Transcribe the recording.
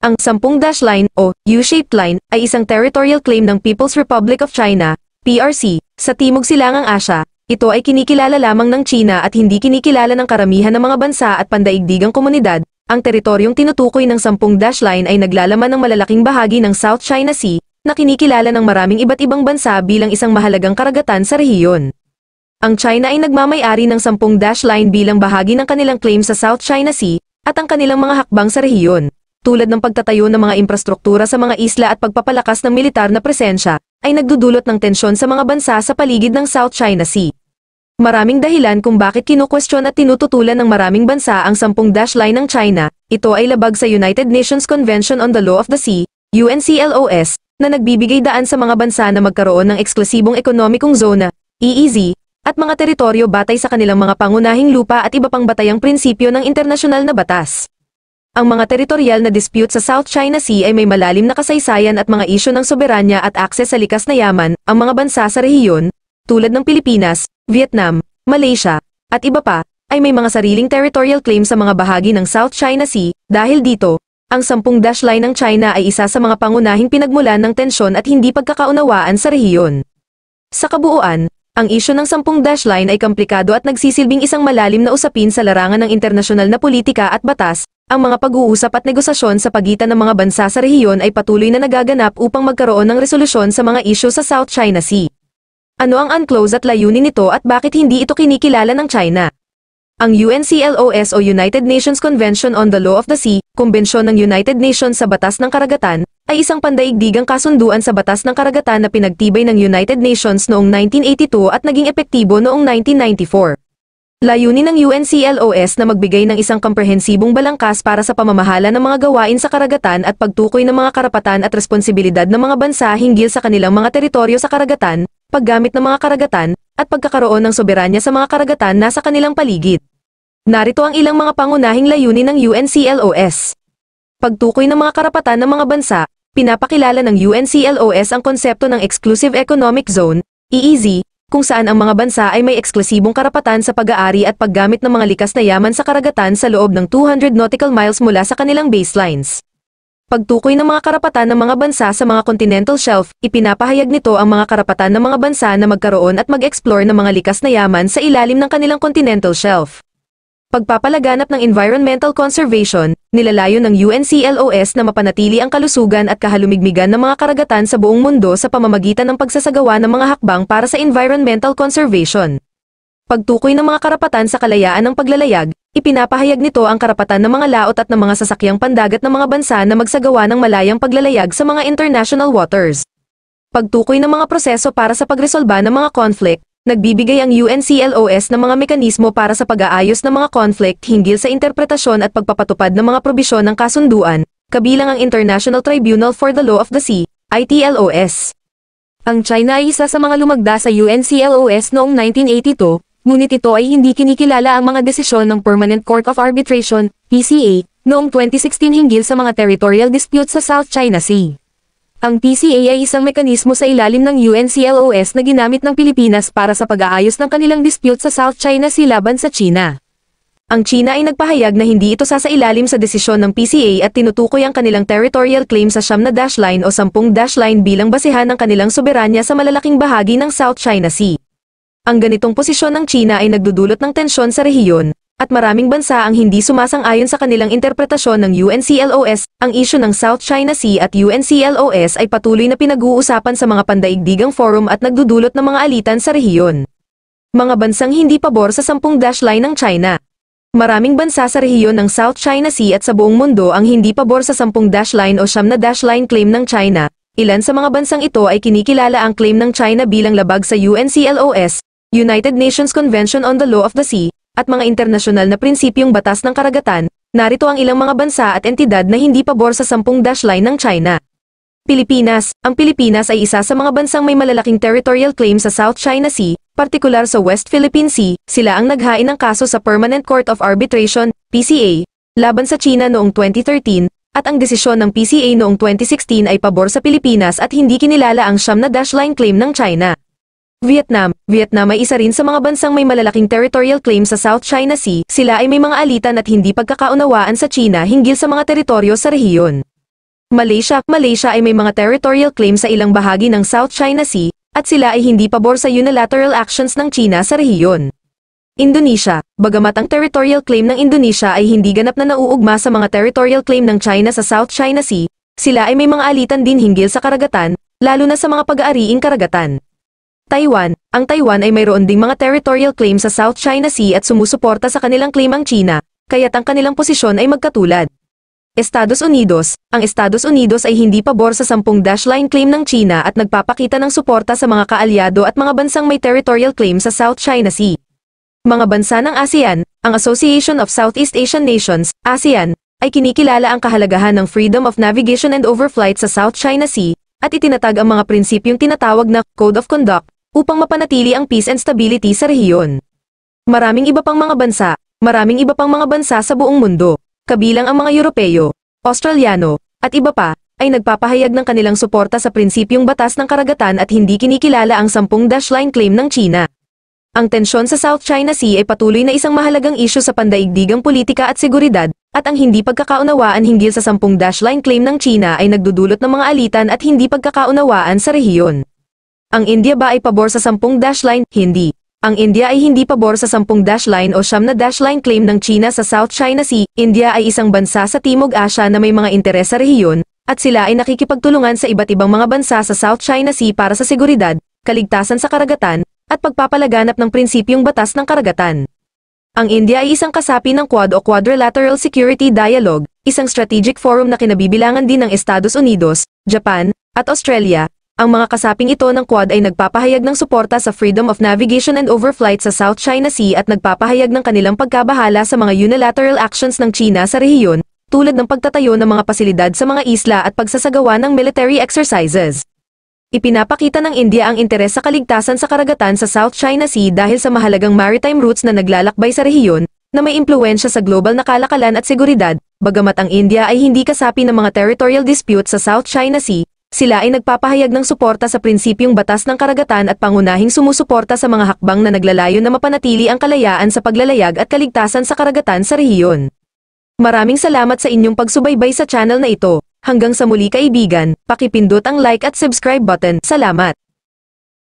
Ang 10 dash line o U-shaped line ay isang territorial claim ng People's Republic of China, PRC, sa Timog Silangang Asya. Ito ay kinikilala lamang ng China at hindi kinikilala ng karamihan ng mga bansa at pandaigdigang komunidad. Ang teritoryong tinutukoy ng 10 dash line ay naglalaman ng malalaking bahagi ng South China Sea na kinikilala ng maraming iba't ibang bansa bilang isang mahalagang karagatan sa rehiyon. Ang China ay nagmamayari ng 10 dash line bilang bahagi ng kanilang claim sa South China Sea at ang kanilang mga hakbang sa rehiyon tulad ng pagtatayo ng mga infrastruktura sa mga isla at pagpapalakas ng militar na presensya, ay nagdudulot ng tensyon sa mga bansa sa paligid ng South China Sea. Maraming dahilan kung bakit kinukwestiyon at tinututulan ng maraming bansa ang 10 dash line ng China, ito ay labag sa United Nations Convention on the Law of the Sea, UNCLOS, na nagbibigay daan sa mga bansa na magkaroon ng eksklusibong ekonomikong zona, EEZ, at mga teritoryo batay sa kanilang mga pangunahing lupa at iba pang batayang prinsipyo ng internasyonal na batas. Ang mga teritorial na dispute sa South China Sea ay may malalim na kasaysayan at mga isyo ng soberanya at akses sa likas na yaman, ang mga bansa sa rehiyon, tulad ng Pilipinas, Vietnam, Malaysia, at iba pa, ay may mga sariling territorial claim sa mga bahagi ng South China Sea, dahil dito, ang sampung dash line ng China ay isa sa mga pangunahing pinagmulan ng tensyon at hindi pagkakaunawaan sa rehiyon. Sa kabuuan, ang isyo ng sampung dash line ay komplikado at nagsisilbing isang malalim na usapin sa larangan ng internasyonal na politika at batas, ang mga pag-uusap at negosasyon sa pagitan ng mga bansa sa rehiyon ay patuloy na nagaganap upang magkaroon ng resolusyon sa mga isyo sa South China Sea. Ano ang unclosed at layunin nito at bakit hindi ito kinikilala ng China? Ang UNCLOS o United Nations Convention on the Law of the Sea, Kumbensyon ng United Nations sa Batas ng Karagatan, ay isang pandaigdigang kasunduan sa Batas ng Karagatan na pinagtibay ng United Nations noong 1982 at naging epektibo noong 1994. Layunin ng UNCLOS na magbigay ng isang komprehensibong balangkas para sa pamamahala ng mga gawain sa karagatan at pagtukoy ng mga karapatan at responsibilidad ng mga bansa hinggil sa kanilang mga teritoryo sa karagatan, paggamit ng mga karagatan, at pagkakaroon ng soberanya sa mga karagatan na sa kanilang paligid. Narito ang ilang mga pangunahing layunin ng UNCLOS. Pagtukoy ng mga karapatan ng mga bansa, pinapakilala ng UNCLOS ang konsepto ng Exclusive Economic Zone, EEZ, kung saan ang mga bansa ay may eksklusibong karapatan sa pag-aari at paggamit ng mga likas na yaman sa karagatan sa loob ng 200 nautical miles mula sa kanilang baselines. Pagtukoy ng mga karapatan ng mga bansa sa mga continental shelf, ipinapahayag nito ang mga karapatan ng mga bansa na magkaroon at mag-explore ng mga likas na yaman sa ilalim ng kanilang continental shelf pagpapalaganap ng environmental conservation, nilalayo ng UNCLOS na mapanatili ang kalusugan at kahalumigmigan ng mga karagatan sa buong mundo sa pamamagitan ng pagsasagawa ng mga hakbang para sa environmental conservation. Pagtukoy ng mga karapatan sa kalayaan ng paglalayag, ipinapahayag nito ang karapatan ng mga laot at ng mga sasakyang pandagat ng mga bansa na magsagawa ng malayang paglalayag sa mga international waters. Pagtukoy ng mga proseso para sa pagresolba ng mga conflict, nagbibigay ang UNCLOS ng mga mekanismo para sa pag-aayos ng mga conflict hinggil sa interpretasyon at pagpapatupad ng mga probisyon ng kasunduan, kabilang ang International Tribunal for the Law of the Sea, ITLOS. Ang China ay isa sa mga lumagda sa UNCLOS noong 1982, ngunit ito ay hindi kinikilala ang mga desisyon ng Permanent Court of Arbitration, PCA, noong 2016 hinggil sa mga territorial disputes sa South China Sea. Ang PCA ay isang mekanismo sa ilalim ng UNCLOS na ginamit ng Pilipinas para sa pag-aayos ng kanilang dispute sa South China Sea laban sa China. Ang China ay nagpahayag na hindi ito sasailalim sa desisyon ng PCA at tinutukoy ang kanilang territorial claim sa siyam na dash line o sampung dash line bilang basehan ng kanilang soberanya sa malalaking bahagi ng South China Sea. Ang ganitong posisyon ng China ay nagdudulot ng tensyon sa rehiyon, at maraming bansa ang hindi sumasang-ayon sa kanilang interpretasyon ng UNCLOS, ang isyu ng South China Sea at UNCLOS ay patuloy na pinag-uusapan sa mga pandaigdigang forum at nagdudulot ng mga alitan sa rehiyon. Mga bansang hindi pabor sa 10 dash line ng China. Maraming bansa sa rehiyon ng South China Sea at sa buong mundo ang hindi pabor sa 10 dash line o siyam na dash line claim ng China. Ilan sa mga bansang ito ay kinikilala ang claim ng China bilang labag sa UNCLOS, United Nations Convention on the Law of the Sea, at mga internasyonal na prinsipyong batas ng karagatan, narito ang ilang mga bansa at entidad na hindi pabor sa 10 dash line ng China. Pilipinas Ang Pilipinas ay isa sa mga bansang may malalaking territorial claim sa South China Sea, partikular sa West Philippine Sea, sila ang naghain ng kaso sa Permanent Court of Arbitration, PCA, laban sa China noong 2013, at ang desisyon ng PCA noong 2016 ay pabor sa Pilipinas at hindi kinilala ang siyam na dash line claim ng China. Vietnam Vietnam ay isa rin sa mga bansang may malalaking territorial claim sa South China Sea, sila ay may mga alitan at hindi pagkakaunawaan sa China hinggil sa mga teritoryo sa rehiyon. Malaysia Malaysia ay may mga territorial claim sa ilang bahagi ng South China Sea, at sila ay hindi pabor sa unilateral actions ng China sa rehiyon. Indonesia Bagamat ang territorial claim ng Indonesia ay hindi ganap na nauugma sa mga territorial claim ng China sa South China Sea, sila ay may mga alitan din hinggil sa karagatan, lalo na sa mga pag-aariing karagatan. Taiwan, ang Taiwan ay mayroon ding mga territorial claim sa South China Sea at sumusuporta sa kanilang claim ang China, kaya't ang kanilang posisyon ay magkatulad. Estados Unidos, ang Estados Unidos ay hindi pabor sa 10 dash line claim ng China at nagpapakita ng suporta sa mga kaalyado at mga bansang may territorial claim sa South China Sea. Mga bansa ng ASEAN, ang Association of Southeast Asian Nations, ASEAN, ay kinikilala ang kahalagahan ng freedom of navigation and overflight sa South China Sea, at itinatag ang mga prinsipyong tinatawag na Code of Conduct upang mapanatili ang peace and stability sa rehiyon. Maraming iba pang mga bansa, maraming iba pang mga bansa sa buong mundo, kabilang ang mga Europeo, Australiano, at iba pa, ay nagpapahayag ng kanilang suporta sa prinsipyong batas ng karagatan at hindi kinikilala ang 10 dash line claim ng China. Ang tensyon sa South China Sea ay patuloy na isang mahalagang isyu sa pandaigdigang politika at seguridad, at ang hindi pagkakaunawaan hinggil sa 10 dash line claim ng China ay nagdudulot ng mga alitan at hindi pagkakaunawaan sa rehiyon. Ang India ba ay pabor sa 10 dash line? Hindi. Ang India ay hindi pabor sa 10 dash line o siyam na dash line claim ng China sa South China Sea. India ay isang bansa sa Timog Asya na may mga interes sa rehiyon, at sila ay nakikipagtulungan sa iba't ibang mga bansa sa South China Sea para sa seguridad, kaligtasan sa karagatan, at pagpapalaganap ng prinsipyong batas ng karagatan. Ang India ay isang kasapi ng Quad o Quadrilateral Security Dialogue, isang strategic forum na kinabibilangan din ng Estados Unidos, Japan, at Australia, ang mga kasaping ito ng Quad ay nagpapahayag ng suporta sa freedom of navigation and overflight sa South China Sea at nagpapahayag ng kanilang pagkabahala sa mga unilateral actions ng China sa rehiyon, tulad ng pagtatayo ng mga pasilidad sa mga isla at pagsasagawa ng military exercises. Ipinapakita ng India ang interes sa kaligtasan sa karagatan sa South China Sea dahil sa mahalagang maritime routes na naglalakbay sa rehiyon, na may impluensya sa global na kalakalan at seguridad, bagamat ang India ay hindi kasapi ng mga territorial dispute sa South China Sea, sila ay nagpapahayag ng suporta sa prinsipyong batas ng karagatan at pangunahing sumusuporta sa mga hakbang na naglalayo na mapanatili ang kalayaan sa paglalayag at kaligtasan sa karagatan sa rehiyon. Maraming salamat sa inyong pagsubaybay sa channel na ito. Hanggang sa muli kaibigan, pakipindot ang like at subscribe button. Salamat!